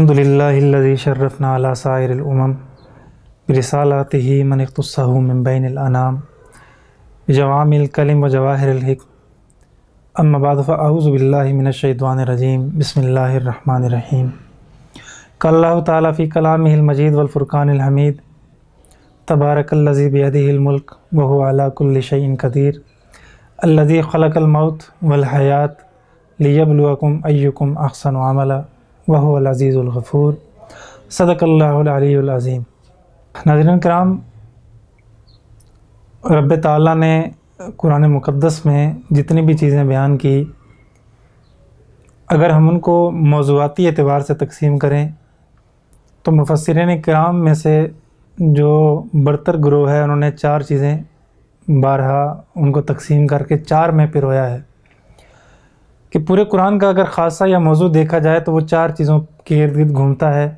الحمد لله الذي شرفنا على سائر الأمم برسالاته من اختصه من بين الأنام بجوامع الكلم وجواهر الحكم أما بعد فأعوذ بالله من الشيطان الرجيم بسم الله الرحمن الرحيم قال الله تعالى في كلامه المجيد والفرقان الحميد تبارك الذي بيده الملك وهو على كل شيء قدير الذي خلق الموت والحياة ليبلوكم أيكم أحسن عملا وہ العزیز الغفور صدق اللہ علیہ العظیم ناظرین کرام رب تعالیٰ نے قرآن مقدس میں جتنی بھی چیزیں بیان کی اگر ہم ان کو موضوعاتی اعتبار سے تقسیم کریں تو مفسرین کرام میں سے جو برتر گروہ ہے انہوں نے چار چیزیں بارہا ان کو تقسیم کر کے چار میں پرویا ہے کہ پورے قرآن کا اگر خاصہ یا موضوع دیکھا جائے تو وہ چار چیزوں کے ارد گرد گھومتا ہے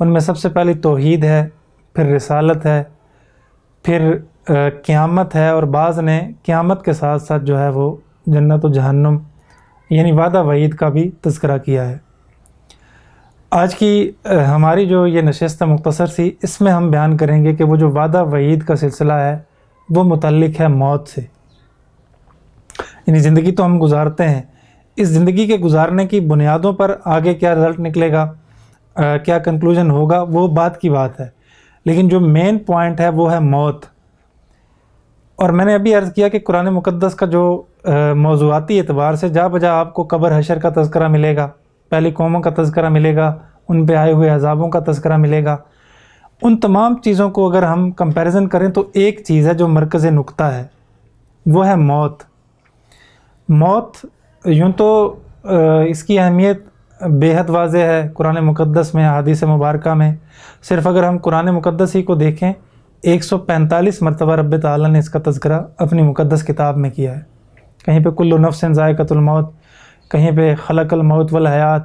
ان میں سب سے پہلے توحید ہے پھر رسالت ہے پھر قیامت ہے اور بعض نے قیامت کے ساتھ ساتھ جو ہے وہ جنت و جہنم یعنی وعدہ وعید کا بھی تذکرہ کیا ہے آج کی ہماری جو یہ نشست مختصر سی اس میں ہم بیان کریں گے کہ وہ جو وعدہ وعید کا سلسلہ ہے وہ متعلق ہے موت سے یعنی زندگی تو ہم گزارتے ہیں اس زندگی کے گزارنے کی بنیادوں پر آگے کیا رزلٹ نکلے گا کیا کنکلوژن ہوگا وہ بات کی بات ہے لیکن جو مین پوائنٹ ہے وہ ہے موت اور میں نے ابھی عرض کیا کہ قرآن مقدس کا جو موضوعاتی اعتبار سے جا بجا آپ کو قبر حشر کا تذکرہ ملے گا پہلی قوموں کا تذکرہ ملے گا ان پہ آئے ہوئے عذابوں کا تذکرہ ملے گا ان تمام چیزوں کو اگر ہم کمپیریزن کریں تو ایک چیز ہے جو مرکز نقطہ ہے وہ ہے موت موت یوں تو اس کی اہمیت حد واضح ہے قرآن مقدس میں حادیث مبارکہ میں صرف اگر ہم قرآن مقدس ہی کو دیکھیں ایک سو پینتالیس مرتبہ رب تعالیٰ نے اس کا تذکرہ اپنی مقدس کتاب میں کیا ہے کہیں پہ کل نفس ذائقۃ الموت کہیں پہ خلق الموت والحیات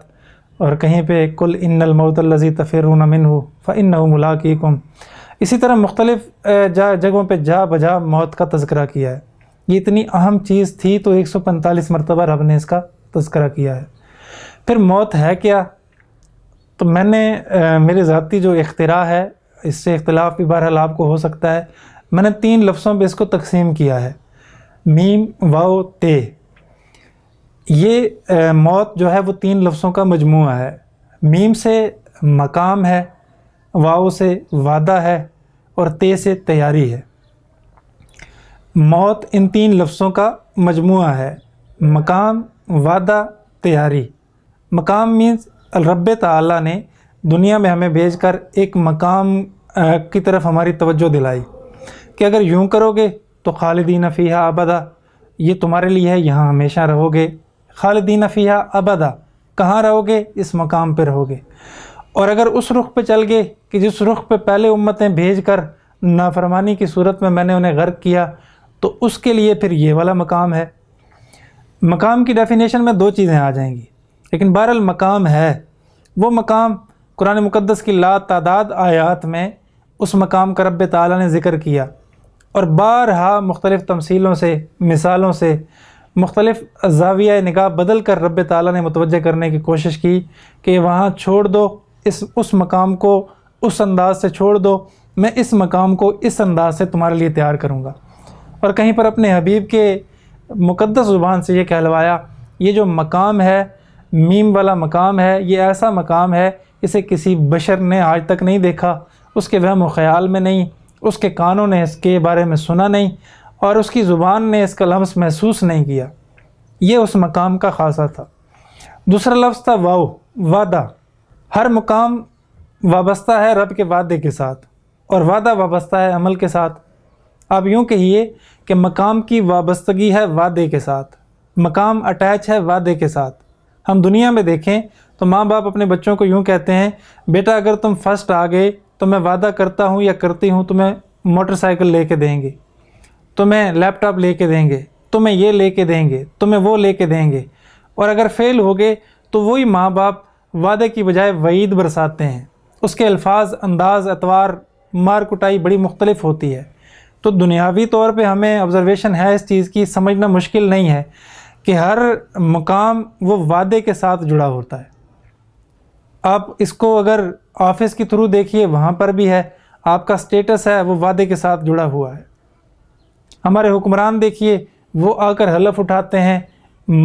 اور کہیں پہ کل ان الموت الزی تفر و نمن ہو فن ملاقی کم اسی طرح مختلف جگہوں پہ جا بجا موت کا تذکرہ کیا ہے یہ اتنی اہم چیز تھی تو ایک سو پینتالیس مرتبہ رب نے اس کا تذکرہ کیا ہے پھر موت ہے کیا تو میں نے میرے ذاتی جو اختراع ہے اس سے اختلاف بھی بہرحال آپ کو ہو سکتا ہے میں نے تین لفظوں پہ اس کو تقسیم کیا ہے میم واؤ تے یہ موت جو ہے وہ تین لفظوں کا مجموعہ ہے میم سے مقام ہے واؤ سے وعدہ ہے اور تے سے تیاری ہے موت ان تین لفظوں کا مجموعہ ہے مقام وعدہ تیاری مقام مینز الرب تعالیٰ نے دنیا میں ہمیں بھیج کر ایک مقام کی طرف ہماری توجہ دلائی کہ اگر یوں کرو گے تو خالدین فیحہ ابدا یہ تمہارے لیے ہے یہاں ہمیشہ رہو گے خالدین فیحہ ابدا کہاں رہو گے اس مقام پہ رہو گے اور اگر اس رخ پہ چل گئے کہ جس رخ پہ پہلے امتیں بھیج کر نافرمانی کی صورت میں میں نے انہیں غرق کیا تو اس کے لیے پھر یہ والا مقام ہے مقام کی ڈیفینیشن میں دو چیزیں آ جائیں گی لیکن بہرحال مقام ہے وہ مقام قرآن مقدس کی لا تعداد آیات میں اس مقام کا رب تعالیٰ نے ذکر کیا اور بارہا مختلف تمثیلوں سے مثالوں سے مختلف زاویہ نگاہ بدل کر رب تعالیٰ نے متوجہ کرنے کی کوشش کی کہ وہاں چھوڑ دو اس اس مقام کو اس انداز سے چھوڑ دو میں اس مقام کو اس انداز سے تمہارے لیے تیار کروں گا اور کہیں پر اپنے حبیب کے مقدس زبان سے یہ کہلوایا یہ جو مقام ہے میم والا مقام ہے یہ ایسا مقام ہے اسے کسی بشر نے آج تک نہیں دیکھا اس کے وہم و خیال میں نہیں اس کے کانوں نے اس کے بارے میں سنا نہیں اور اس کی زبان نے اس کا لمس محسوس نہیں کیا یہ اس مقام کا خاصہ تھا دوسرا لفظ تھا واؤ وعدہ ہر مقام وابستہ ہے رب کے وعدے کے ساتھ اور وعدہ وابستہ ہے عمل کے ساتھ آپ یوں کہیے کہ مقام کی وابستگی ہے وعدے کے ساتھ مقام اٹیچ ہے وعدے کے ساتھ ہم دنیا میں دیکھیں تو ماں باپ اپنے بچوں کو یوں کہتے ہیں بیٹا اگر تم فرسٹ آ گئے تو میں وعدہ کرتا ہوں یا کرتی ہوں تمہیں موٹر سائیکل لے کے دیں گے تمہیں لیپ ٹاپ لے کے دیں گے تمہیں یہ لے کے دیں گے تمہیں وہ لے کے دیں گے اور اگر فیل ہو گئے تو وہی ماں باپ وعدے کی بجائے وعید برساتے ہیں اس کے الفاظ انداز اتوار مار کٹائی بڑی مختلف ہوتی ہے تو دنیاوی طور پہ ہمیں آبزرویشن ہے اس چیز کی سمجھنا مشکل نہیں ہے کہ ہر مقام وہ وعدے کے ساتھ جڑا ہوتا ہے آپ اس کو اگر آفس کے تھرو دیکھیے وہاں پر بھی ہے آپ کا سٹیٹس ہے وہ وعدے کے ساتھ جڑا ہوا ہے ہمارے حکمران دیکھیے وہ آ کر حلف اٹھاتے ہیں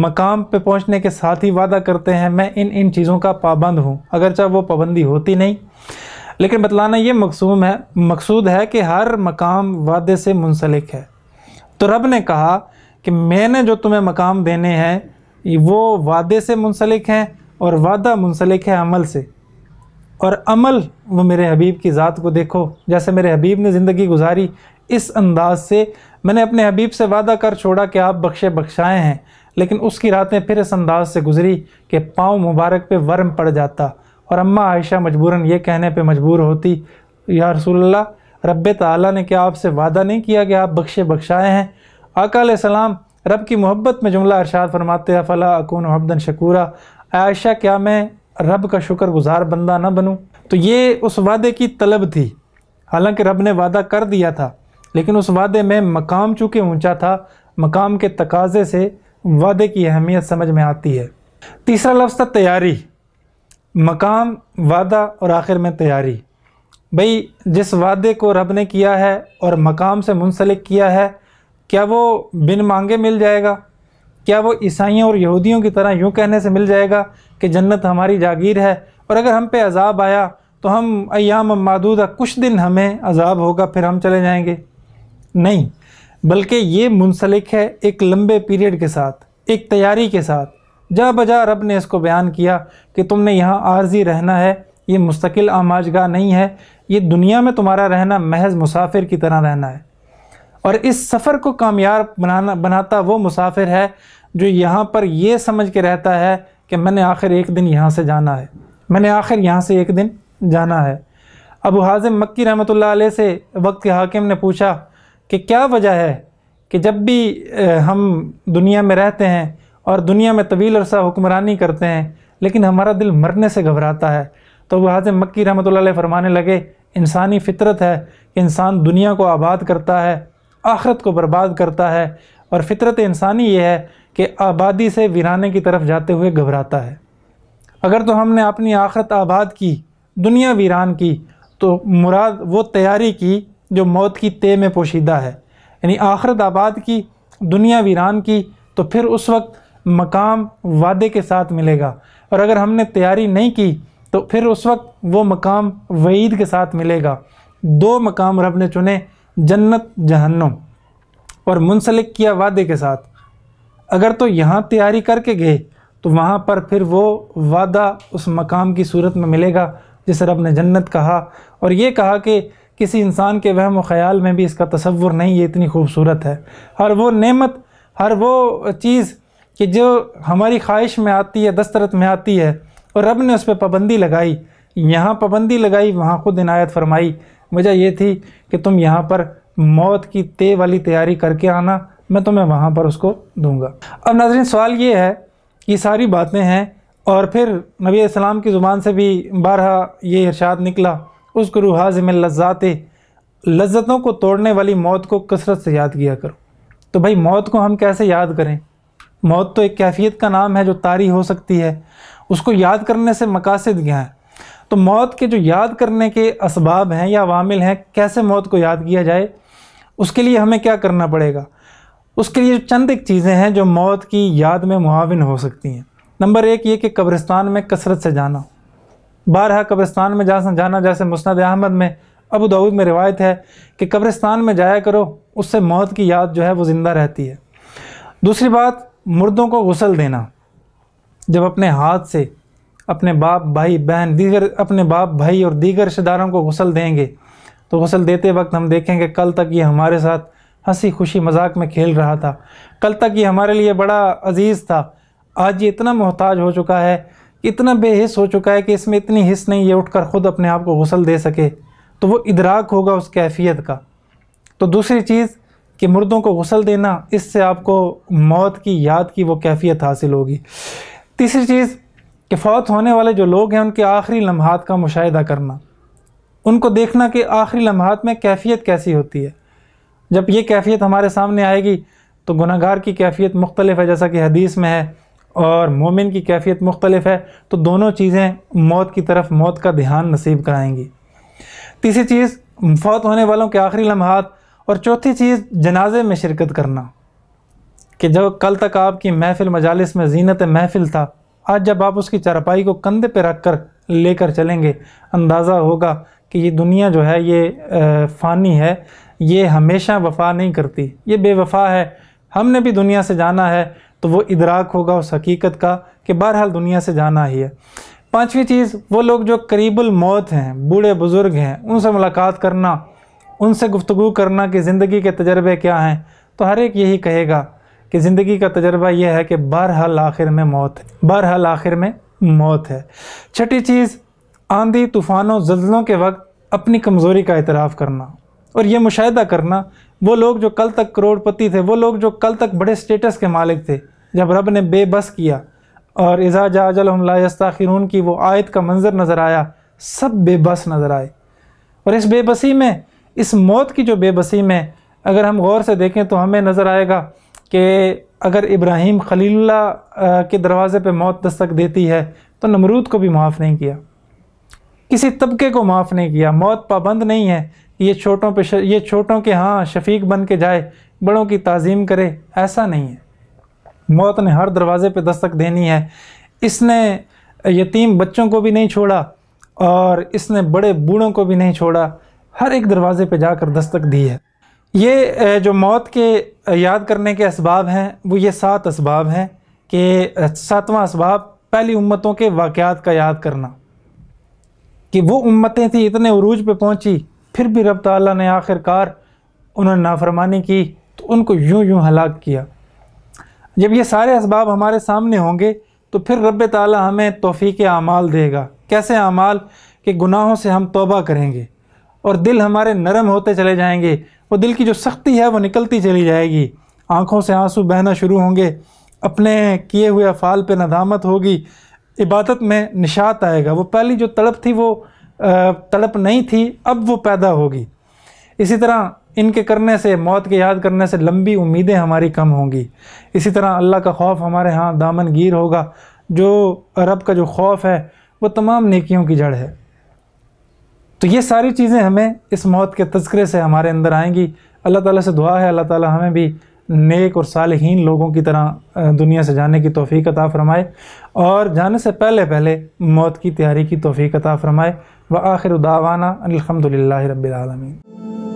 مقام پہ پہنچنے کے ساتھ ہی وعدہ کرتے ہیں میں ان ان چیزوں کا پابند ہوں اگرچہ وہ پابندی ہوتی نہیں لیکن بتلانا یہ مقصوم ہے مقصود ہے کہ ہر مقام وعدے سے منسلک ہے تو رب نے کہا کہ میں نے جو تمہیں مقام دینے ہیں وہ وعدے سے منسلک ہیں اور وعدہ منسلک ہے عمل سے اور عمل وہ میرے حبیب کی ذات کو دیکھو جیسے میرے حبیب نے زندگی گزاری اس انداز سے میں نے اپنے حبیب سے وعدہ کر چھوڑا کہ آپ بخشے بخشائے ہیں لیکن اس کی راتیں پھر اس انداز سے گزری کہ پاؤں مبارک پہ ورم پڑ جاتا اور اماں عائشہ مجبوراً یہ کہنے پہ مجبور ہوتی یا رسول اللہ رب تعالیٰ نے کیا آپ سے وعدہ نہیں کیا کہ آپ بخشے بخشائے ہیں آقا علیہ السلام رب کی محبت میں جملہ ارشاد فرماتے ہیں فلاں اکون حبدن شکورا شکورہ عائشہ کیا میں رب کا شکر گزار بندہ نہ بنوں تو یہ اس وعدے کی طلب تھی حالانکہ رب نے وعدہ کر دیا تھا لیکن اس وعدے میں مقام چونکہ اونچا تھا مقام کے تقاضے سے وعدے کی اہمیت سمجھ میں آتی ہے تیسرا لفظ تھا تیاری مقام وعدہ اور آخر میں تیاری بھئی جس وعدے کو رب نے کیا ہے اور مقام سے منسلک کیا ہے کیا وہ بن مانگے مل جائے گا کیا وہ عیسائیوں اور یہودیوں کی طرح یوں کہنے سے مل جائے گا کہ جنت ہماری جاگیر ہے اور اگر ہم پہ عذاب آیا تو ہم ایام مادودہ کچھ دن ہمیں عذاب ہوگا پھر ہم چلے جائیں گے نہیں بلکہ یہ منسلک ہے ایک لمبے پیریڈ کے ساتھ ایک تیاری کے ساتھ جا بجا رب نے اس کو بیان کیا کہ تم نے یہاں عارضی رہنا ہے یہ مستقل آماجگاہ گاہ نہیں ہے یہ دنیا میں تمہارا رہنا محض مسافر کی طرح رہنا ہے اور اس سفر کو کامیاب بنانا بناتا وہ مسافر ہے جو یہاں پر یہ سمجھ کے رہتا ہے کہ میں نے آخر ایک دن یہاں سے جانا ہے میں نے آخر یہاں سے ایک دن جانا ہے ابو حازم مکی رحمۃ اللہ علیہ سے وقت کے حاکم نے پوچھا کہ کیا وجہ ہے کہ جب بھی ہم دنیا میں رہتے ہیں اور دنیا میں طویل عرصہ حکمرانی کرتے ہیں لیکن ہمارا دل مرنے سے گھبراتا ہے تو وہ حاضر مکی رحمۃ اللہ علیہ فرمانے لگے انسانی فطرت ہے کہ انسان دنیا کو آباد کرتا ہے آخرت کو برباد کرتا ہے اور فطرت انسانی یہ ہے کہ آبادی سے ویرانے کی طرف جاتے ہوئے گھبراتا ہے اگر تو ہم نے اپنی آخرت آباد کی دنیا ویران کی تو مراد وہ تیاری کی جو موت کی تے میں پوشیدہ ہے یعنی آخرت آباد کی دنیا ویران کی تو پھر اس وقت مقام وعدے کے ساتھ ملے گا اور اگر ہم نے تیاری نہیں کی تو پھر اس وقت وہ مقام وعید کے ساتھ ملے گا دو مقام رب نے چنے جنت جہنم اور منسلک کیا وعدے کے ساتھ اگر تو یہاں تیاری کر کے گئے تو وہاں پر پھر وہ وعدہ اس مقام کی صورت میں ملے گا جسے رب نے جنت کہا اور یہ کہا کہ کسی انسان کے وہم و خیال میں بھی اس کا تصور نہیں یہ اتنی خوبصورت ہے ہر وہ نعمت ہر وہ چیز کہ جو ہماری خواہش میں آتی ہے دسترت میں آتی ہے اور رب نے اس پہ پابندی لگائی یہاں پابندی لگائی وہاں خود عنایت فرمائی وجہ یہ تھی کہ تم یہاں پر موت کی تے والی تیاری کر کے آنا میں تمہیں وہاں پر اس کو دوں گا اب ناظرین سوال یہ ہے یہ ساری باتیں ہیں اور پھر نبی السلام کی زبان سے بھی بارہا یہ ارشاد نکلا اس کو روح میں لذات لذتوں کو توڑنے والی موت کو کثرت سے یاد کیا کرو تو بھائی موت کو ہم کیسے یاد کریں موت تو ایک کیفیت کا نام ہے جو طاری ہو سکتی ہے اس کو یاد کرنے سے مقاصد کیا ہے تو موت کے جو یاد کرنے کے اسباب ہیں یا عوامل ہیں کیسے موت کو یاد کیا جائے اس کے لیے ہمیں کیا کرنا پڑے گا اس کے لیے چند ایک چیزیں ہیں جو موت کی یاد میں معاون ہو سکتی ہیں نمبر ایک یہ کہ قبرستان میں کثرت سے جانا بارہا قبرستان میں جا جانا جیسے مسند احمد میں ابو دعود میں روایت ہے کہ قبرستان میں جایا کرو اس سے موت کی یاد جو ہے وہ زندہ رہتی ہے دوسری بات مردوں کو غسل دینا جب اپنے ہاتھ سے اپنے باپ بھائی بہن دیگر اپنے باپ بھائی اور دیگر رشتہ داروں کو غسل دیں گے تو غسل دیتے وقت ہم دیکھیں گے کل تک یہ ہمارے ساتھ ہنسی خوشی مذاق میں کھیل رہا تھا کل تک یہ ہمارے لیے بڑا عزیز تھا آج یہ اتنا محتاج ہو چکا ہے اتنا بے حص ہو چکا ہے کہ اس میں اتنی حص نہیں یہ اٹھ کر خود اپنے آپ کو غسل دے سکے تو وہ ادراک ہوگا اس کیفیت کا تو دوسری چیز کہ مردوں کو غسل دینا اس سے آپ کو موت کی یاد کی وہ کیفیت حاصل ہوگی تیسری چیز کہ فوت ہونے والے جو لوگ ہیں ان کے آخری لمحات کا مشاہدہ کرنا ان کو دیکھنا کہ آخری لمحات میں کیفیت کیسی ہوتی ہے جب یہ کیفیت ہمارے سامنے آئے گی تو گناہ گار کی کیفیت مختلف ہے جیسا کہ حدیث میں ہے اور مومن کی کیفیت مختلف ہے تو دونوں چیزیں موت کی طرف موت کا دھیان نصیب کرائیں گی تیسری چیز فوت ہونے والوں کے آخری لمحات اور چوتھی چیز جنازے میں شرکت کرنا کہ جو کل تک آپ کی محفل مجالس میں زینت محفل تھا آج جب آپ اس کی چرپائی کو کندھے پہ رکھ کر لے کر چلیں گے اندازہ ہوگا کہ یہ دنیا جو ہے یہ فانی ہے یہ ہمیشہ وفا نہیں کرتی یہ بے وفا ہے ہم نے بھی دنیا سے جانا ہے تو وہ ادراک ہوگا اس حقیقت کا کہ بہرحال دنیا سے جانا ہی ہے پانچویں چیز وہ لوگ جو قریب الموت ہیں بوڑھے بزرگ ہیں ان سے ملاقات کرنا ان سے گفتگو کرنا کہ زندگی کے تجربے کیا ہیں تو ہر ایک یہی کہے گا کہ زندگی کا تجربہ یہ ہے کہ بہرحال آخر میں موت ہے بہرحال آخر میں موت ہے چھٹی چیز آندھی طوفانوں زلزلوں کے وقت اپنی کمزوری کا اعتراف کرنا اور یہ مشاہدہ کرنا وہ لوگ جو کل تک کروڑ پتی تھے وہ لوگ جو کل تک بڑے سٹیٹس کے مالک تھے جب رب نے بے بس کیا اور اذا جا الحمد لا یستاخرون کی وہ آیت کا منظر نظر آیا سب بے بس نظر آئے اور اس بے بسی میں اس موت کی جو بے بسی میں اگر ہم غور سے دیکھیں تو ہمیں نظر آئے گا کہ اگر ابراہیم خلیل اللہ کے دروازے پہ موت دستک دیتی ہے تو نمرود کو بھی معاف نہیں کیا کسی طبقے کو معاف نہیں کیا موت پابند نہیں ہے یہ چھوٹوں پہ یہ چھوٹوں کے ہاں شفیق بن کے جائے بڑوں کی تعظیم کرے ایسا نہیں ہے موت نے ہر دروازے پہ دستک دینی ہے اس نے یتیم بچوں کو بھی نہیں چھوڑا اور اس نے بڑے بوڑھوں کو بھی نہیں چھوڑا ہر ایک دروازے پہ جا کر دستک دی ہے یہ جو موت کے یاد کرنے کے اسباب ہیں وہ یہ سات اسباب ہیں کہ ساتواں اسباب پہلی امتوں کے واقعات کا یاد کرنا کہ وہ امتیں تھیں اتنے عروج پہ پہنچی پھر بھی رب تعالیٰ نے آخر کار انہوں نے نافرمانی کی تو ان کو یوں یوں ہلاک کیا جب یہ سارے اسباب ہمارے سامنے ہوں گے تو پھر رب تعالیٰ ہمیں توفیق اعمال دے گا کیسے اعمال کہ گناہوں سے ہم توبہ کریں گے اور دل ہمارے نرم ہوتے چلے جائیں گے وہ دل کی جو سختی ہے وہ نکلتی چلی جائے گی آنکھوں سے آنسو بہنا شروع ہوں گے اپنے کیے ہوئے افعال پہ ندامت ہوگی عبادت میں نشات آئے گا وہ پہلی جو تڑپ تھی وہ تڑپ نہیں تھی اب وہ پیدا ہوگی اسی طرح ان کے کرنے سے موت کے یاد کرنے سے لمبی امیدیں ہماری کم ہوں گی اسی طرح اللہ کا خوف ہمارے ہاں دامن گیر ہوگا جو رب کا جو خوف ہے وہ تمام نیکیوں کی جڑ ہے تو یہ ساری چیزیں ہمیں اس موت کے تذکرے سے ہمارے اندر آئیں گی اللہ تعالیٰ سے دعا ہے اللہ تعالیٰ ہمیں بھی نیک اور صالحین لوگوں کی طرح دنیا سے جانے کی توفیق عطا فرمائے اور جانے سے پہلے پہلے موت کی تیاری کی توفیق فرمائے و آخر دعوانا الحمد للہ رب العالمین